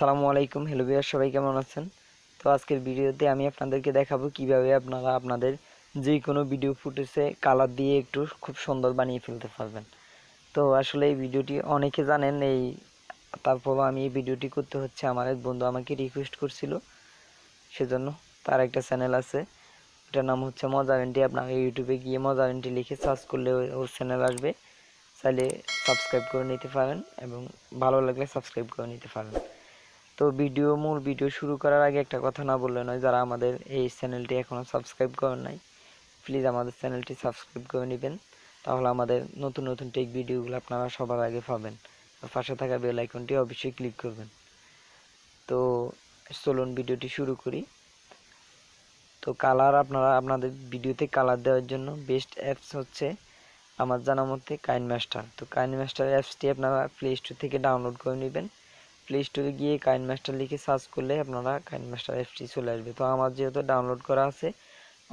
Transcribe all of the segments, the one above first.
সালামু আলাইকুম hello viewer সবাই কেমন আছেন তো আজকের ভিডিওতে আমি আপনাদেরকে দেখাবো কিভাবে আপনারা আপনাদের যে কোনো ভিডিও ফুটেছে কালার দিয়ে একটু খুব সুন্দর বানিয়ে ফেলতে পারবেন তো আসলে এই ভিডিওটি অনেকে জানেন এই তারপরও আমি এই ভিডিওটি করতে হচ্ছে আমার এক বন্ধু আমাকে রিকোয়েস্ট করছিল সেজন্য তার একটা চ্যানেল আছে ওটার নাম হচ্ছে মজারেন্টি আপনাকে ইউটিউবে গিয়ে মজারেন্টি লিখে সার্চ করলে ও চ্যানেল আসবে চাইলে সাবস্ক্রাইব করে নিতে পারেন এবং ভালো লাগলে সাবস্ক্রাইব করে নিতে পারেন তো ভিডিও মূল ভিডিও শুরু করার আগে একটা কথা না বললে নয় যারা আমাদের এই চ্যানেলটি এখনও সাবস্ক্রাইব করেন নাই প্লিজ আমাদের চ্যানেলটি সাবস্ক্রাইব করে নেবেন তাহলে আমাদের নতুন নতুন টেক ভিডিওগুলো আপনারা সবার আগে পাবেন পাশে থাকা বেল আইকনটি অবশ্যই ক্লিক করবেন তো চলুন ভিডিওটি শুরু করি তো কালার আপনারা আপনাদের ভিডিওতে কালার দেওয়ার জন্য বেস্ট অ্যাপস হচ্ছে আমার জানা মতে কাইন মাস্টার তো কাইন মাস্টার অ্যাপসটি আপনারা প্লে স্টোর থেকে ডাউনলোড করে নেবেন প্লে স্টোরে গিয়ে কাইন মাস্টার লিখে সার্চ করলে আপনারা কাইন মাস্টার অ্যাপটি চলে আসবে তো আমার যেহেতু ডাউনলোড করা আছে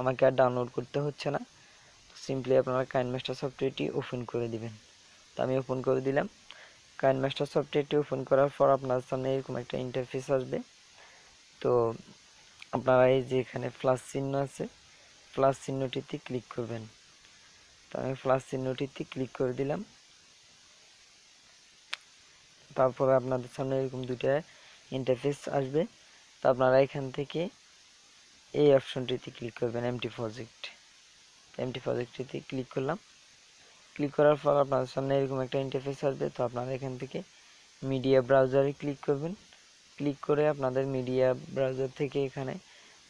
আমাকে আর ডাউনলোড করতে হচ্ছে না সিম্পলি আপনারা কাইন মাস্টার সফটওয়্যারটি ওপেন করে দিবেন তো আমি ওপেন করে দিলাম কাইন মাস্টার সফটওয়্যারটি ওপেন করার পর আপনার সামনে এরকম একটা ইন্টারফেস আসবে তো আপনারা এই যে এখানে প্লাস চিহ্ন আছে প্লাস চিহ্নটিতে ক্লিক করবেন তো আমি প্লাস চিহ্নটিতে ক্লিক করে দিলাম তারপরে আপনাদের সামনে এরকম দুইটা ইন্টারফেস আসবে তো আপনারা এখান থেকে এই অপশনটিতে ক্লিক করবেন এমটি প্রজেক্ট এমটি প্রজেক্টটিতে ক্লিক করলাম ক্লিক করার পর আপনাদের সামনে এরকম একটা ইন্টারফেস আসবে তো আপনারা এখান থেকে মিডিয়া ব্রাউজারে ক্লিক করবেন ক্লিক করে আপনাদের মিডিয়া ব্রাউজার থেকে এখানে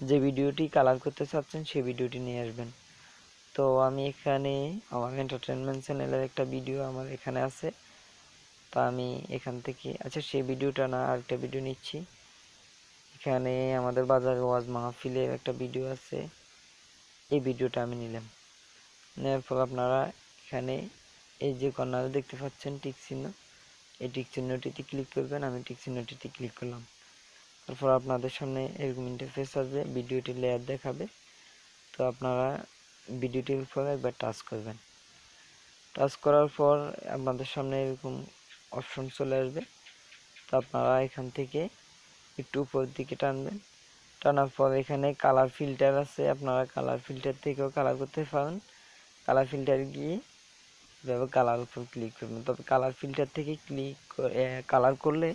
যে ভিডিওটি কালার করতে চাচ্ছেন সেই ভিডিওটি নিয়ে আসবেন তো আমি এখানে আমার এন্টারটেনমেন্ট চ্যানেলের একটা ভিডিও আমার এখানে আছে তা আমি এখান থেকে আচ্ছা সেই ভিডিওটা না আরেকটা ভিডিও নিচ্ছি এখানে আমাদের বাজার ওয়াজ মাহফিলের একটা ভিডিও আছে এই ভিডিওটা আমি নিলাম নেওয়ার ফলে আপনারা এখানে এই যে কর্নারে দেখতে পাচ্ছেন টিক চিহ্ন এই টিক চিহ্নটিতে ক্লিক করবেন আমি টিক চিহ্নটিতে ক্লিক করলাম তারপর আপনাদের সামনে এরকম ইন্টারফেস আসবে ভিডিওটি লেয়ার দেখাবে তো আপনারা ভিডিওটির উপর একবার টাচ করবেন টাচ করার পর আপনাদের সামনে এরকম অপশন চলে আসবে তো আপনারা এখান থেকে একটু উপরের দিকে টানবেন টানার পর এখানে কালার ফিল্টার আছে আপনারা কালার ফিল্টার থেকেও কালার করতে পারেন কালার ফিল্টার গিয়ে এভাবে কালার উপর ক্লিক করবেন তবে কালার ফিল্টার থেকে ক্লিক কালার করলে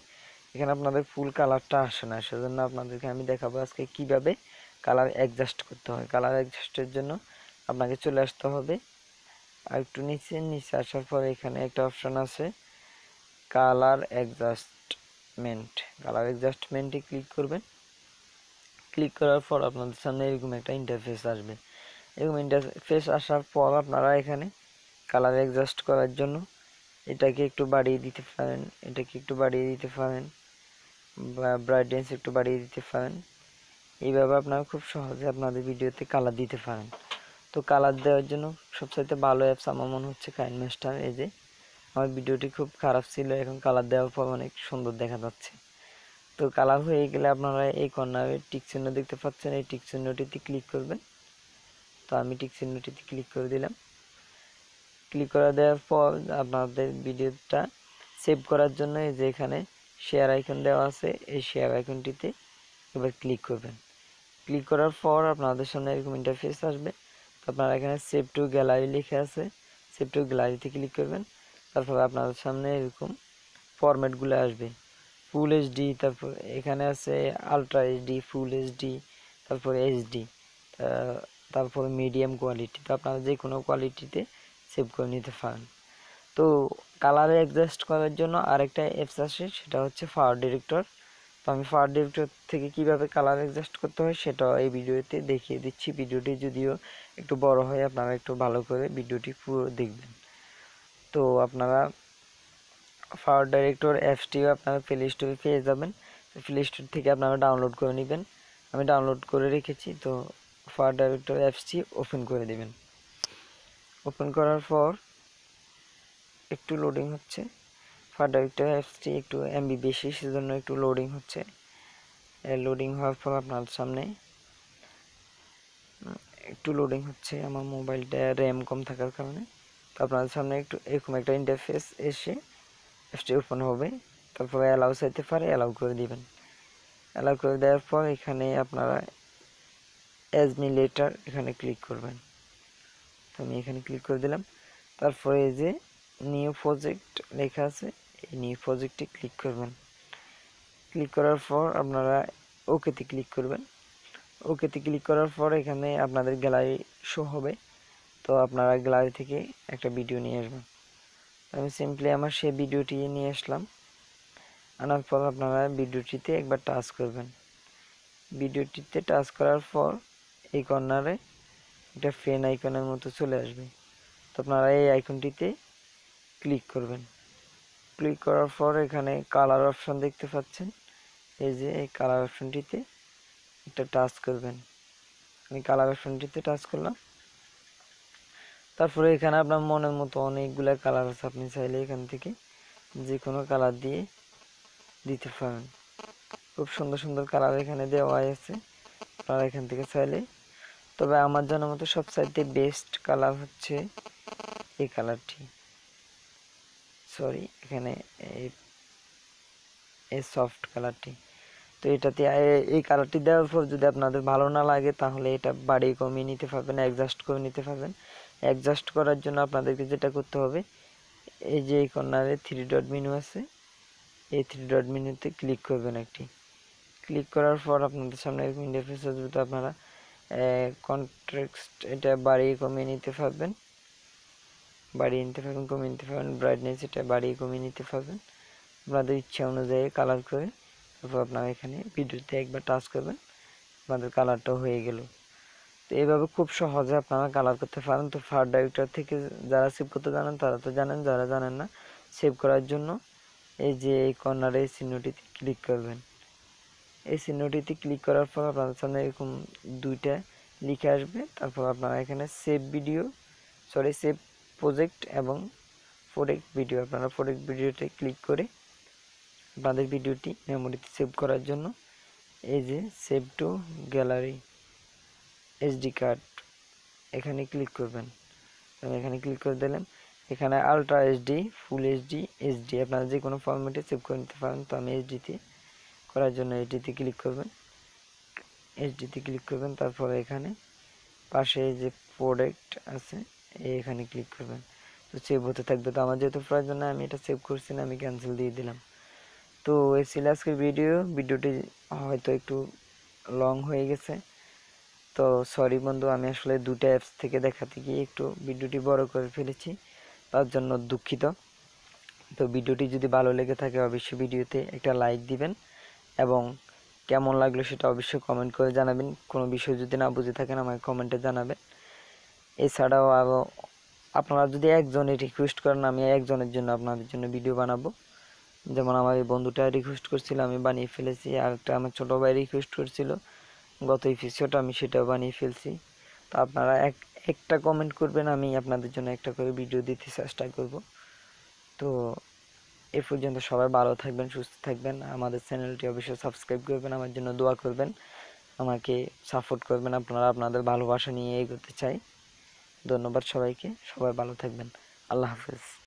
এখানে আপনাদের ফুল কালারটা আসে না সেজন্য আপনাদেরকে আমি দেখাবো আজকে কিভাবে কালার অ্যাডজাস্ট করতে হয় কালার অ্যাডজাস্টের জন্য আপনাকে চলে আসতে হবে আর একটু নিচে নিচে আসার পর এখানে একটা অপশান আছে কালার অ্যাডজাস্টমেন্ট কালার অ্যাডজাস্টমেন্টে ক্লিক করবেন ক্লিক করার পর আপনাদের সামনে এরকম একটা ইন্টারফেস আসবে এরকম ইন্টারফেস আসার পর আপনারা এখানে কালার অ্যাডজাস্ট করার জন্য এটাকে একটু বাড়িয়ে দিতে পারেন এটাকে একটু বাড়িয়ে দিতে পারেন বা ব্রাইটনেস একটু বাড়িয়ে দিতে পারেন এইভাবে আপনারা খুব সহজে আপনাদের ভিডিওতে কালার দিতে পারেন তো কালার দেওয়ার জন্য সবচাইতে ভালো অ্যাপস আমার মনে হচ্ছে কাইন মাস্টার এই যে আমার ভিডিওটি খুব খারাপ ছিল এখন কালার দেওয়ার পর অনেক সুন্দর দেখা যাচ্ছে তো কালার হয়ে গেলে আপনারা এই কর্নারে টিক চিহ্ন দেখতে পাচ্ছেন এই টিক চিহ্নটিতে ক্লিক করবেন তো আমি টিক চিহ্নটিতে ক্লিক করে দিলাম ক্লিক করে দেওয়ার পর আপনাদের ভিডিওটা সেভ করার জন্য এই যে এখানে শেয়ার আইকন দেওয়া আছে এই শেয়ার আইকনটিতে এবার ক্লিক করবেন ক্লিক করার পর আপনাদের সামনে এরকম ইন্টারফেস আসবে তো আপনারা এখানে সেভ টু গ্যালারি লিখে আছে সেভ টু গ্যালারিতে ক্লিক করবেন তারপর আপনাদের সামনে এরকম ফরম্যাটগুলো আসবে ফুল এইচডি তারপর এখানে আছে আলট্রা এইচডি ফুল এইচডি তারপর এইচডি তারপর মিডিয়াম কোয়ালিটি তো আপনারা যে কোনো কোয়ালিটিতে সেভ করে নিতে পারেন তো কালারে অ্যাডজাস্ট করার জন্য আরেকটা অ্যাপস আসে সেটা হচ্ছে ফায়ার ডিরেক্টর তো আমি ফায়ার ডিরেক্টর থেকে কিভাবে কালার অ্যাডজাস্ট করতে হয় সেটা এই ভিডিওতে দেখিয়ে দিচ্ছি ভিডিওটি যদিও একটু বড় হয় আপনারা একটু ভালো করে ভিডিওটি পুরো দেখবেন তো আপনারা ফাওয়ার ডাইরেক্টর অ্যাপসটিও আপনারা প্লে স্টোরে পেয়ে যাবেন প্লে স্টোর থেকে আপনারা ডাউনলোড করে নেবেন আমি ডাউনলোড করে রেখেছি তো ফাওয়ার ডাইরেক্টর অ্যাপসটি ওপেন করে দেবেন ওপেন করার পর একটু লোডিং হচ্ছে ফার ডাইরেক্টর অ্যাপসটি একটু এমবি বেশি সেজন্য একটু লোডিং হচ্ছে লোডিং হওয়ার পর আপনার সামনে একটু লোডিং হচ্ছে আমার মোবাইলটা র্যাম কম থাকার কারণে তো সামনে একটু এরকম একটা ইন্টারফেস এসে অ্যাপসটি ওপেন হবে তারপরে অ্যালাউ চাইতে পারে অ্যালাউ করে দিবেন অ্যালাউ করে দেওয়ার পর এখানে আপনারা অ্যাজ মি লেটার এখানে ক্লিক করবেন তো আমি এখানে ক্লিক করে দিলাম তারপরে এই যে নিউ প্রজেক্ট লেখা আছে এই নিউ প্রজেক্টে ক্লিক করবেন ক্লিক করার পর আপনারা ওকেতে ক্লিক করবেন ওকেতে ক্লিক করার পর এখানে আপনাদের গ্যালারি শো হবে তো আপনারা গ্যালারি থেকে একটা ভিডিও নিয়ে আসবেন আমি সিম্পলি আমার সেই ভিডিওটি নিয়ে আসলাম আনার পর আপনারা ভিডিওটিতে একবার টাচ করবেন ভিডিওটিতে টাচ করার পর এই কর্নারে একটা ফ্রেন আইকনের মতো চলে আসবে তো আপনারা এই আইকনটিতে ক্লিক করবেন ক্লিক করার পর এখানে কালার অপশন দেখতে পাচ্ছেন এই যে এই কালার অপশনটিতে একটা টাচ করবেন আমি কালার অপশনটিতে টাচ করলাম তারপরে এখানে আপনার মনের মতো অনেকগুলা কালার আছে আপনি চাইলে এখান থেকে যে কোনো কালার দিয়ে দিতে পারেন খুব সুন্দর সুন্দর কালার এখানে দেওয়া আছে আপনারা এখান থেকে চাইলে তবে আমার জানার মতো সবচাইতে বেস্ট কালার হচ্ছে এই কালারটি সরি এখানে এই সফট কালারটি তো এটাতে এই কালারটি দেওয়ার পর যদি আপনাদের ভালো না লাগে তাহলে এটা বাড়িয়ে কমিয়ে নিতে পারবেন অ্যাডজাস্ট করে নিতে পারবেন অ্যাডজাস্ট করার জন্য আপনাদেরকে যেটা করতে হবে এই যে এই কর্নারে থ্রি ডট মিনু আছে এই থ্রি ডট মিনুতে ক্লিক করবেন একটি ক্লিক করার পর আপনাদের সামনে এরকম ইন্টারফেস আসবে তো আপনারা কন্ট্রাক্ট এটা বাড়িয়ে কমিয়ে নিতে পারবেন বাড়িয়ে নিতে পারবেন কমিয়ে নিতে পারবেন ব্রাইটনেস এটা বাড়িয়ে কমিয়ে নিতে পারবেন আপনাদের ইচ্ছা অনুযায়ী কালার করে তারপর আপনারা এখানে ভিডিওতে একবার টাচ করবেন আপনাদের কালারটা হয়ে গেল তো এইভাবে খুব সহজে আপনারা কালার করতে পারেন তো ফার ডাইরেক্টর থেকে যারা সেভ করতে জানেন তারা তো জানেন যারা জানেন না সেভ করার জন্য এই যে এই কর্নারে এই চিহ্নটিতে ক্লিক করবেন এই চিহ্নটিতে ক্লিক করার পর আপনাদের সামনে এরকম দুইটা লিখে আসবে তারপর আপনারা এখানে save video sorry save project এবং প্রোডেক্ট ভিডিও আপনারা প্রোডেক্ট ভিডিওতে ক্লিক করে আপনাদের ভিডিওটি মেমোরিতে সেভ করার জন্য এই যে save to gallery SD card এখানে ক্লিক করবেন এখানে ক্লিক করে দিলাম এখানে ultra HD full HD HD আপনারা যে কোনো ফর্মেটে সেভ করে নিতে পারেন তো আমি এইচডিতে করার জন্য এইচডিতে ক্লিক করবেন এইচডিতে ক্লিক করবেন তারপরে এখানে পাশে যে প্রোডাক্ট আছে এখানে ক্লিক করবেন তো সেভ হতে থাকবে তো আমার যেহেতু প্রয়োজন না আমি এটা সেভ করছি না আমি ক্যান্সেল দিয়ে দিলাম তো এই ছিল আজকের ভিডিও ভিডিওটি হয়তো একটু লং হয়ে গেছে তো সরি বন্ধু আমি আসলে দুটো অ্যাপস থেকে দেখাতে গিয়ে একটু ভিডিওটি বড় করে ফেলেছি তার জন্য দুঃখিত তো ভিডিওটি যদি ভালো লেগে থাকে অবশ্যই ভিডিওতে একটা লাইক দিবেন এবং কেমন লাগলো সেটা অবশ্যই কমেন্ট করে জানাবেন কোনো বিষয় যদি না বুঝে থাকেন আমাকে কমেন্টে জানাবেন এছাড়াও আরও আপনারা যদি একজনে রিকোয়েস্ট করেন আমি একজনের জন্য আপনাদের জন্য ভিডিও বানাবো যেমন আমার এই বন্ধুটা রিকোয়েস্ট করছিল আমি বানিয়ে ফেলেছি আর একটা আমার ছোটো ভাই রিকোয়েস্ট করছিল গত এপিসোড আমি সেটা বানিয়ে ফেলছি তো আপনারা এক একটা কমেন্ট করবেন আমি আপনাদের জন্য একটা করে ভিডিও দিতে চেষ্টা করব তো এ পর্যন্ত সবাই ভালো থাকবেন সুস্থ থাকবেন আমাদের চ্যানেলটি অবশ্যই সাবস্ক্রাইব করবেন আমার জন্য দোয়া করবেন আমাকে সাপোর্ট করবেন আপনারা আপনাদের ভালোবাসা নিয়ে এগোতে চাই ধন্যবাদ সবাইকে সবাই ভালো থাকবেন আল্লাহ হাফেজ